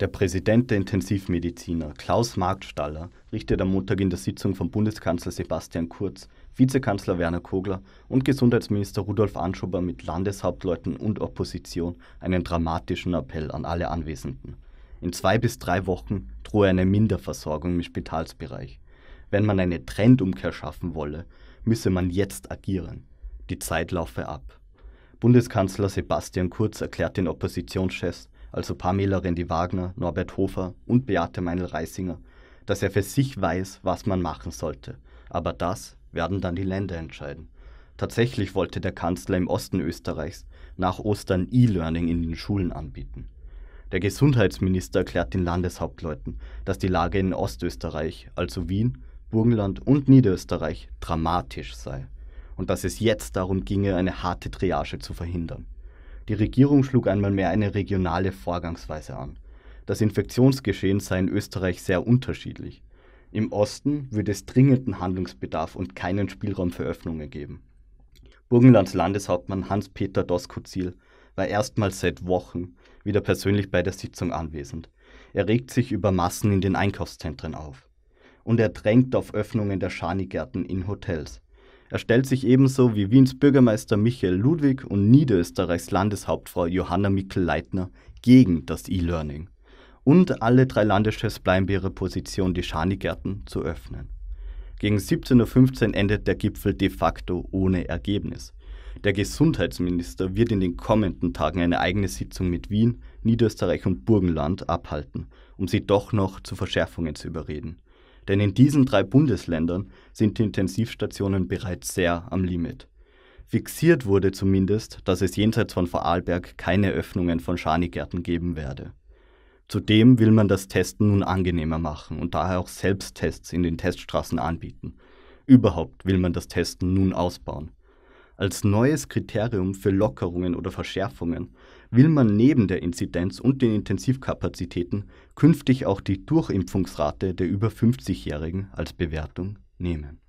Der Präsident der Intensivmediziner Klaus Marktstaller richtet am Montag in der Sitzung von Bundeskanzler Sebastian Kurz, Vizekanzler Werner Kogler und Gesundheitsminister Rudolf Anschober mit Landeshauptleuten und Opposition einen dramatischen Appell an alle Anwesenden. In zwei bis drei Wochen drohe eine Minderversorgung im Spitalsbereich. Wenn man eine Trendumkehr schaffen wolle, müsse man jetzt agieren. Die Zeit laufe ab. Bundeskanzler Sebastian Kurz erklärt den Oppositionschefs, also Pamela Rendi Wagner, Norbert Hofer und Beate Meinl-Reisinger, dass er für sich weiß, was man machen sollte. Aber das werden dann die Länder entscheiden. Tatsächlich wollte der Kanzler im Osten Österreichs nach Ostern E-Learning in den Schulen anbieten. Der Gesundheitsminister erklärt den Landeshauptleuten, dass die Lage in Ostösterreich, also Wien, Burgenland und Niederösterreich, dramatisch sei und dass es jetzt darum ginge, eine harte Triage zu verhindern. Die Regierung schlug einmal mehr eine regionale Vorgangsweise an. Das Infektionsgeschehen sei in Österreich sehr unterschiedlich. Im Osten würde es dringenden Handlungsbedarf und keinen Spielraum für Öffnungen geben. Burgenlands Landeshauptmann Hans-Peter Doskozil war erstmals seit Wochen wieder persönlich bei der Sitzung anwesend. Er regt sich über Massen in den Einkaufszentren auf. Und er drängt auf Öffnungen der Schanigärten in Hotels. Er stellt sich ebenso wie Wiens Bürgermeister Michael Ludwig und Niederösterreichs Landeshauptfrau Johanna Mikl-Leitner gegen das E-Learning. Und alle drei Landeschefs bleiben bei ihrer Position, die Schanigärten zu öffnen. Gegen 17.15 Uhr endet der Gipfel de facto ohne Ergebnis. Der Gesundheitsminister wird in den kommenden Tagen eine eigene Sitzung mit Wien, Niederösterreich und Burgenland abhalten, um sie doch noch zu Verschärfungen zu überreden. Denn in diesen drei Bundesländern sind die Intensivstationen bereits sehr am Limit. Fixiert wurde zumindest, dass es jenseits von Vorarlberg keine Öffnungen von Schanigärten geben werde. Zudem will man das Testen nun angenehmer machen und daher auch Selbsttests in den Teststraßen anbieten. Überhaupt will man das Testen nun ausbauen. Als neues Kriterium für Lockerungen oder Verschärfungen will man neben der Inzidenz und den Intensivkapazitäten künftig auch die Durchimpfungsrate der über 50-Jährigen als Bewertung nehmen